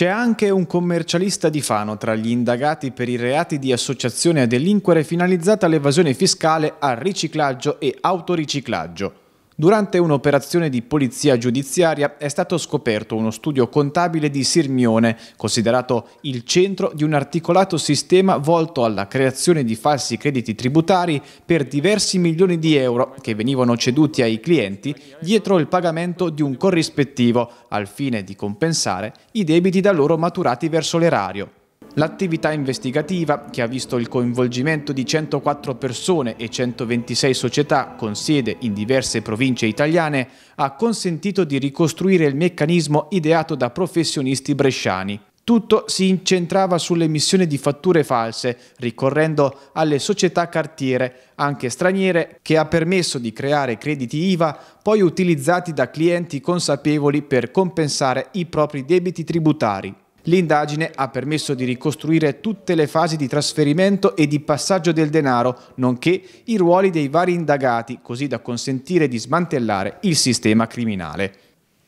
C'è anche un commercialista di Fano tra gli indagati per i reati di associazione a delinquere finalizzata all'evasione fiscale, al riciclaggio e autoriciclaggio. Durante un'operazione di polizia giudiziaria è stato scoperto uno studio contabile di Sirmione, considerato il centro di un articolato sistema volto alla creazione di falsi crediti tributari per diversi milioni di euro che venivano ceduti ai clienti dietro il pagamento di un corrispettivo, al fine di compensare i debiti da loro maturati verso l'erario. L'attività investigativa, che ha visto il coinvolgimento di 104 persone e 126 società con sede in diverse province italiane, ha consentito di ricostruire il meccanismo ideato da professionisti bresciani. Tutto si incentrava sull'emissione di fatture false, ricorrendo alle società cartiere, anche straniere, che ha permesso di creare crediti IVA poi utilizzati da clienti consapevoli per compensare i propri debiti tributari. L'indagine ha permesso di ricostruire tutte le fasi di trasferimento e di passaggio del denaro, nonché i ruoli dei vari indagati, così da consentire di smantellare il sistema criminale.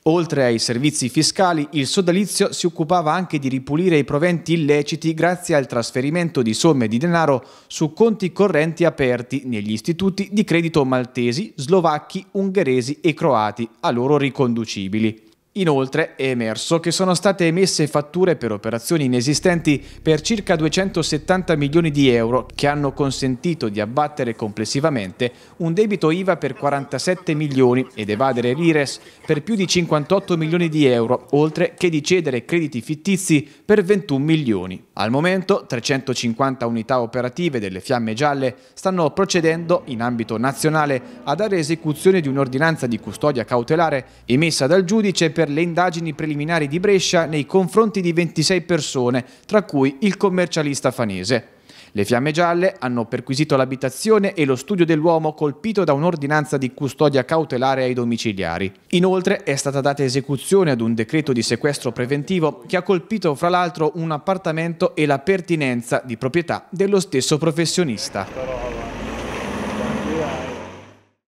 Oltre ai servizi fiscali, il sodalizio si occupava anche di ripulire i proventi illeciti grazie al trasferimento di somme di denaro su conti correnti aperti negli istituti di credito maltesi, slovacchi, ungheresi e croati, a loro riconducibili. Inoltre è emerso che sono state emesse fatture per operazioni inesistenti per circa 270 milioni di euro che hanno consentito di abbattere complessivamente un debito IVA per 47 milioni ed evadere l'IRES per più di 58 milioni di euro, oltre che di cedere crediti fittizi per 21 milioni. Al momento 350 unità operative delle Fiamme Gialle stanno procedendo in ambito nazionale a dare esecuzione di un'ordinanza di custodia cautelare emessa dal giudice per per le indagini preliminari di Brescia nei confronti di 26 persone, tra cui il commercialista fanese. Le fiamme gialle hanno perquisito l'abitazione e lo studio dell'uomo colpito da un'ordinanza di custodia cautelare ai domiciliari. Inoltre è stata data esecuzione ad un decreto di sequestro preventivo che ha colpito fra l'altro un appartamento e la pertinenza di proprietà dello stesso professionista.